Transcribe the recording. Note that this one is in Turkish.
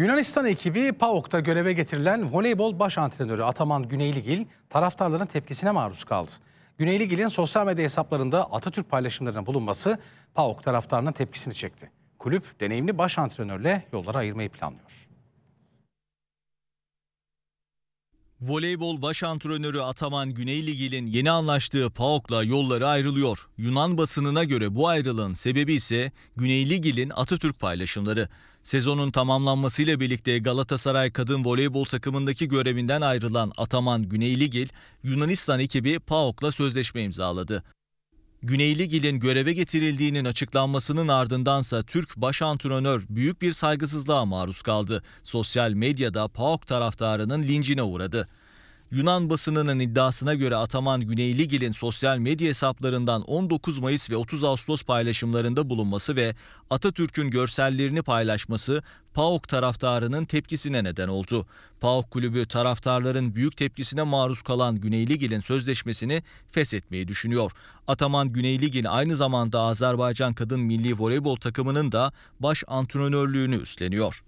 Yunanistan ekibi PAOK'ta göreve getirilen voleybol baş antrenörü Ataman Güneyligil taraftarların tepkisine maruz kaldı. Güneyligil'in sosyal medya hesaplarında Atatürk paylaşımlarına bulunması PAOK taraftarının tepkisini çekti. Kulüp deneyimli baş antrenörle yolları ayırmayı planlıyor. Voleybol baş antrenörü Ataman Güneyligil'in yeni anlaştığı PAOK'la yolları ayrılıyor. Yunan basınına göre bu ayrılığın sebebi ise Güneyligil'in Atatürk paylaşımları. Sezonun tamamlanmasıyla birlikte Galatasaray kadın voleybol takımındaki görevinden ayrılan Ataman Güneyligil, Yunanistan ekibi PAOK'la sözleşme imzaladı. Güneyli gilin göreve getirildiğinin açıklanmasının ardındansa Türk baş antrenör büyük bir saygısızlığa maruz kaldı. Sosyal medyada PAOK taraftarının lincine uğradı. Yunan basınının iddiasına göre Ataman Güneyligil'in sosyal medya hesaplarından 19 Mayıs ve 30 Ağustos paylaşımlarında bulunması ve Atatürk'ün görsellerini paylaşması PAOK taraftarının tepkisine neden oldu. PAOK kulübü taraftarların büyük tepkisine maruz kalan Güneyligil'in sözleşmesini feshetmeyi düşünüyor. Ataman Güneyligil aynı zamanda Azerbaycan kadın milli voleybol takımının da baş antrenörlüğünü üstleniyor.